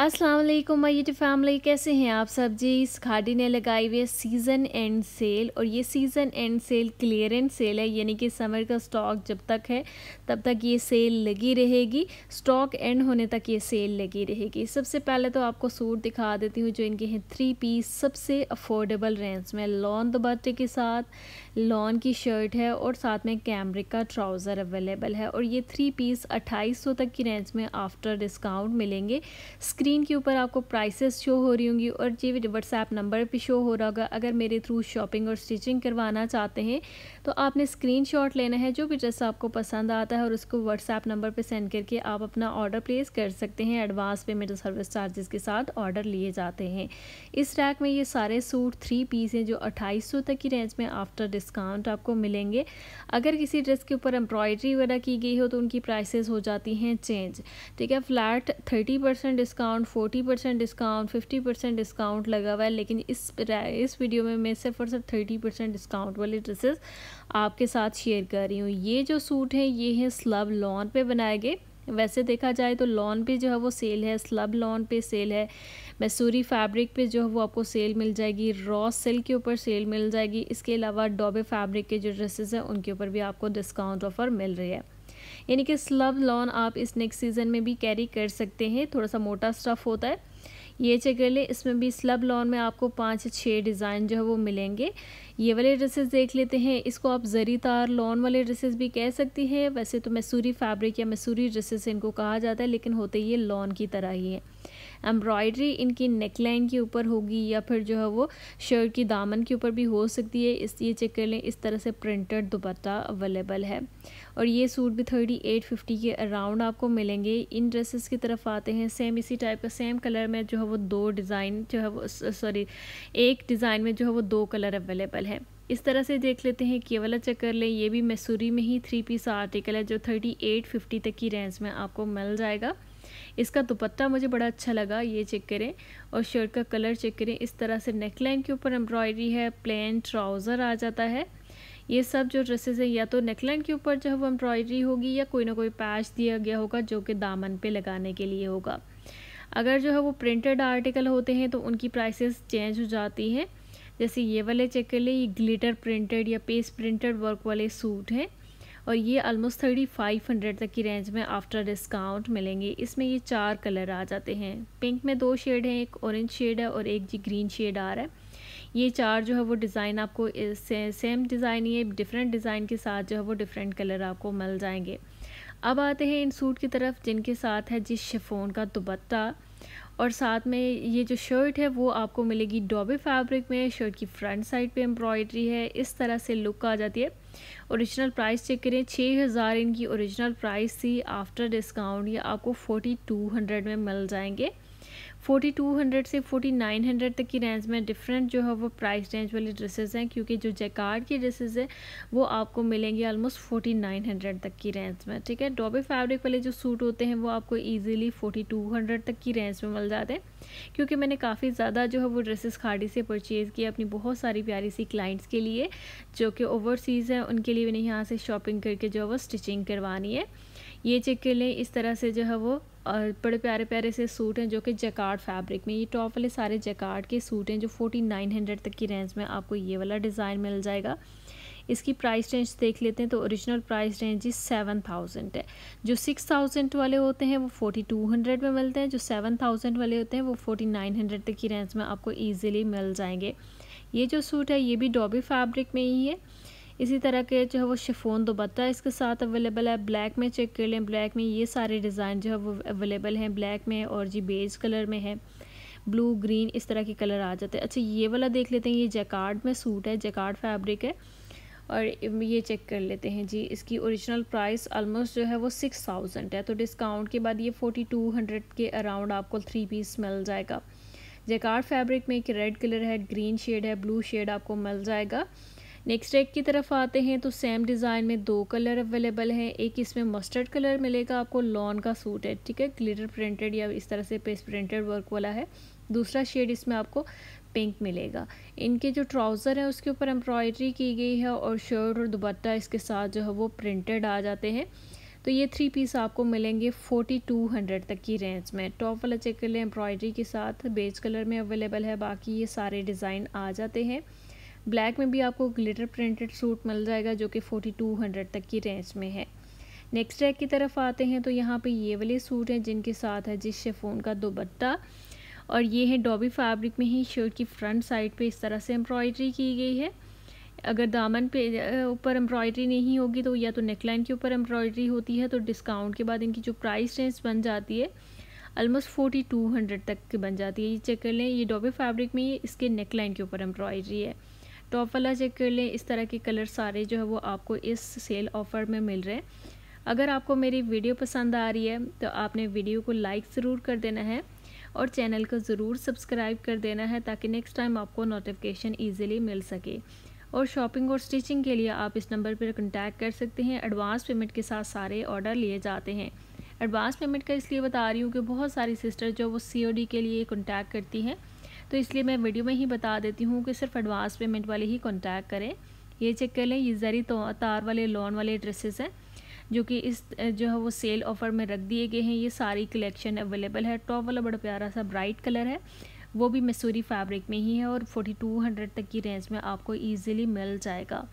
अस्सलाम वालेकुम my YouTube family कैसे हैं आप सब जी इस खाडी ने लगाई हुई है सीज़न एंड सेल और ये season end sale clearance sale है यानी कि समर का स्टॉक जब तक है तब तक ये सेल लगी रहेगी स्टॉक एंड होने तक ये सेल लगी रहेगी सबसे पहले तो आपको सूट दिखा देती हूँ जो इनके हैं थ्री पीस सबसे अफोर्डेबल रेंज में लॉन दुपट्टे के साथ लॉन की शर्ट है और साथ में कैमरिक का ट्राउज़र अवेलेबल है और ये थ्री पीस अट्ठाईस तक की रेंज में आफ्टर डिस्काउंट मिलेंगे स्क्रीन के ऊपर आपको प्राइसेस शो हो रही होंगी और ये व्हाट्सएप नंबर भी शो हो रहा होगा अगर मेरे थ्रू शॉपिंग और स्टिचिंग करवाना चाहते हैं तो आपने स्क्रीनशॉट लेना है जो भी ड्रेस आपको पसंद आता है और उसको व्हाट्सएप नंबर पर सेंड करके आप अपना ऑर्डर प्लेस कर सकते हैं एडवांस पेमेंट सर्विस चार्जेस के साथ ऑर्डर लिए जाते हैं इस रैक में ये सारे सूट थ्री पीस हैं जो अट्ठाईस तक की रेंज में आफ्टर डिस्काउंट आपको मिलेंगे अगर किसी ड्रेस के ऊपर एम्ब्रॉयडरी वगैरह की गई हो तो उनकी प्राइसेस हो जाती हैं चेंज ठीक है flat thirty percent discount discount forty percent discount fifty percent discount लगा हुआ है लेकिन इस इस वीडियो में मैं सिर्फ और सिर्फ थर्टी परसेंट डिस्काउंट वाले ड्रेसेस आपके साथ शेयर कर रही हूँ ये जो सूट है ये है स्लब लॉन पे बनाए गए वैसे देखा जाए तो लॉन पे जो है वो सेल है स्लब लॉन पे सेल है मैसूरी फैब्रिक पे जो है वो आपको सेल मिल जाएगी रॉ सिल्क के ऊपर सेल मिल जाएगी इसके अलावा डोबे फैब्रिक के जो ड्रेसेस हैं उनके ऊपर भी आपको डिस्काउंट ऑफर मिल रही है यानी कि स्लब लॉन आप इस नेक्स्ट सीज़न में भी कैरी कर सकते हैं थोड़ा सा मोटा स्टफ़ होता है ये चेक कर ले इसमें भी स्लब लॉन में आपको पाँच छः डिज़ाइन जो है वो मिलेंगे ये वाले ड्रेसेस देख लेते हैं इसको आप जरी तार लॉन वाले ड्रेसेस भी कह सकती हैं वैसे तो मैसूरी फैब्रिक या मैसूरी ड्रेसेस इनको कहा जाता है लेकिन होते ये लॉन की तरह ही है एम्ब्रॉयडरी इनकी नेकलाइन के ऊपर होगी या फिर जो है वो शर्ट की दामन के ऊपर भी हो सकती है इस ये चेक कर लें इस तरह से प्रिंटेड दुपट्टा अवेलेबल है और ये सूट भी थर्टी एट फिफ्टी के अराउंड आपको मिलेंगे इन ड्रेसेस की तरफ आते हैं सेम इसी टाइप का सेम कलर में जो है वो दो डिज़ाइन जो है वो सॉरी एक डिज़ाइन में जो है वो दो कलर अवेलेबल है इस तरह से देख लेते हैं कि ये वाला चेक कर लें ये भी मैसूरी में ही थ्री पीस आर्टिकल है जो थर्टी एट फिफ्टी तक की रेंज में आपको मिल जाएगा इसका दुपट्टा मुझे बड़ा अच्छा लगा ये चेक करें और शर्ट का कलर चेक करें इस तरह से नेकलाइन के ऊपर एम्ब्रॉयडरी है प्लेन ट्राउज़र आ जाता है ये सब जो ड्रेसेस हैं या तो नेकलाइन के ऊपर जो है वो एम्ब्रॉयडरी होगी या कोई ना कोई पैच दिया गया होगा जो कि दामन पे लगाने के लिए होगा अगर जो है वो प्रिंटेड आर्टिकल होते हैं तो उनकी प्राइसेस चेंज हो जाती हैं जैसे ये वाले चेक कर ले ये ग्लिटर प्रिंटेड या पेस्ट प्रिंटेड वर्क वाले सूट हैं और ये ऑलमोस्ट थर्टी फाइव हंड्रेड तक की रेंज में आफ्टर डिस्काउंट मिलेंगे इसमें ये चार कलर आ जाते हैं पिंक में दो शेड हैं एक ऑरेंज शेड है और एक जी ग्रीन शेड आ रहा है ये चार जो है वो डिज़ाइन आपको से, सेम डिज़ाइन ही है डिफरेंट डिज़ाइन के साथ जो है वो डिफरेंट कलर आपको मिल जाएंगे अब आते हैं इन सूट की तरफ जिनके साथ है जिस शिफोन का दुबत्ता और साथ में ये जो शर्ट है वो आपको मिलेगी डॉबे फैब्रिक में शर्ट की फ्रंट साइड पे एम्ब्रॉयडरी है इस तरह से लुक आ जाती है ओरिजिनल प्राइस चेक करें छः हज़ार इनकी ओरिजिनल प्राइस थी आफ्टर डिस्काउंट ये आपको फोर्टी टू हंड्रेड में मिल जाएंगे 4200 से 4900 तक की रेंज में डिफरेंट जो है वो प्राइस रेंज वाली ड्रेसेस हैं क्योंकि जो जैकार्ड की ड्रेसेस है वो आपको मिलेंगी ऑलमोस्ट 4900 तक की रेंज में ठीक है डॉबे फैब्रिक वाले जो सूट होते हैं वो आपको ईजिली 4200 तक की रेंज में मिल जाते हैं क्योंकि मैंने काफ़ी ज़्यादा जो है वो ड्रेसेस खाड़ी से परचेज़ किए अपनी बहुत सारी प्यारी सी क्लाइंट्स के लिए जो कि ओवरसीज़ हैं उनके लिए मैंने यहाँ से शॉपिंग करके जो है वो स्टिचिंग करवानी है ये चेक कर लें इस तरह से जो है वो और बड़े प्यारे प्यारे से सूट हैं जो कि जैकार्ड फैब्रिक में ये टॉप वाले सारे जैकार्ड के सूट हैं जो फोर्टी नाइन हंड्रेड तक की रेंज में आपको ये वाला डिज़ाइन मिल जाएगा इसकी प्राइस रेंज देख लेते हैं तो ओरिजिनल प्राइस रेंज जी सेवन थाउजेंड है जो सिक्स थाउजेंड वाले होते हैं वो फोर्टी टू हंड्रेड में मिलते हैं जो सेवन थाउजेंड वाले होते हैं वो फोर्टी नाइन हंड्रेड तक की रेंज में आपको ईजिली मिल जाएंगे ये जो सूट है ये भी डॉबी फैब्रिक में ही है इसी तरह के जो है वो शिफोन दुबट्टा इसके साथ अवेलेबल है ब्लैक में चेक कर लें ब्लैक में ये सारे डिज़ाइन जो है वो अवेलेबल हैं ब्लैक में और जी बेज कलर में है ब्लू ग्रीन इस तरह के कलर आ जाते हैं अच्छा ये वाला देख लेते हैं ये जैकार्ड में सूट है जैकार्ड फैब्रिक है और ये चेक कर लेते हैं जी इसकी ओरिजिनल प्राइस ऑलमोस्ट जो है वो सिक्स थाउजेंड है तो डिस्काउंट के बाद ये फोर्टी टू हंड्रेड के अराउंड आपको थ्री पीस मिल जाएगा जैकार्ड फैब्रिक में एक रेड कलर है ग्रीन शेड है ब्लू शेड आपको मिल जाएगा नेक्स्ट रैक की तरफ आते हैं तो सेम डिज़ाइन में दो कलर अवेलेबल हैं एक इसमें मस्टर्ड कलर मिलेगा आपको लॉन का सूट है ठीक है ग्लिटर प्रिंटेड या इस तरह से पेस्ट प्रिंटेड वर्क वाला है दूसरा शेड इसमें आपको पिंक मिलेगा इनके जो ट्राउज़र हैं उसके ऊपर एम्ब्रॉयडरी की गई है और शर्ट और दुबट्टा इसके साथ जो है वो प्रिंटेड आ जाते हैं तो ये थ्री पीस आपको मिलेंगे फोर्टी टू हंड्रेड तक की रेंज में टॉप वाला चेक कर लें एम्ब्रॉयडरी के साथ बेज कलर में अवेलेबल है बाकी ये सारे डिज़ाइन आ जाते हैं ब्लैक में भी आपको ग्लिटर प्रिंटेड सूट मिल जाएगा जो कि फ़ोर्टी टू हंड्रेड तक की रेंज में है नेक्स्ट रैक की तरफ आते हैं तो यहाँ पे ये वाले सूट हैं जिनके साथ है जिस शेफोन का बत्ता और ये है डॉबी फैब्रिक में ही शर्ट की फ्रंट साइड पे इस तरह से एम्ब्रॉयडरी की गई है अगर दामन पे ऊपर एम्ब्रॉयडरी नहीं होगी तो या तो नेकलाइन के ऊपर एम्ब्रॉयडरी होती है तो डिस्काउंट के बाद इनकी जो प्राइस रेंज बन जाती है आलमोस्ट फोर्टी टू हंड्रेड तक की बन जाती है ये चेक कर लें ये डॉबी फैब्रिक में ये इसके नेकलाइन के ऊपर एम्ब्रॉयडरी है टॉप वाला चेक कर लें इस तरह के कलर सारे जो है वो आपको इस सेल ऑफ़र में मिल रहे हैं अगर आपको मेरी वीडियो पसंद आ रही है तो आपने वीडियो को लाइक ज़रूर कर देना है और चैनल को ज़रूर सब्सक्राइब कर देना है ताकि नेक्स्ट टाइम आपको नोटिफिकेशन ईजिली मिल सके और शॉपिंग और स्टिचिंग के लिए आप इस नंबर पर कॉन्टैक्ट कर सकते हैं एडवांस पेमेंट के साथ सारे ऑर्डर लिए जाते हैं एडवांस पेमेंट का इसलिए बता रही हूँ कि बहुत सारी सिस्टर जो वो सीओडी के लिए कॉन्टैक्ट करती हैं तो इसलिए मैं वीडियो में ही बता देती हूँ कि सिर्फ एडवांस पेमेंट वाले ही कॉन्टैक्ट करें ये चेक कर लें ये ज़री तो, तार वाले लॉन वाले ड्रेसेस हैं जो कि इस जो है वो सेल ऑफ़र में रख दिए गए हैं ये सारी कलेक्शन अवेलेबल है टॉप वाला बड़ा प्यारा सा ब्राइट कलर है वो भी मसूरी फैब्रिक में ही है और 4200 तक की रेंज में आपको ईजिली मिल जाएगा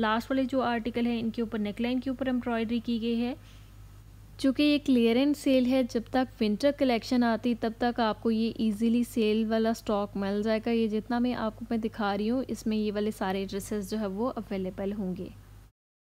लास्ट वाले जो आर्टिकल है इनके ऊपर नेकलाइन के ऊपर एम्ब्रॉयडरी की गई है चूँकि ये क्लियरेंस सेल है जब तक विंटर कलेक्शन आती तब तक आपको ये इजीली सेल वाला स्टॉक मिल जाएगा ये जितना मैं आपको मैं दिखा रही हूँ इसमें ये वाले सारे ड्रेसेस जो है वो अवेलेबल होंगे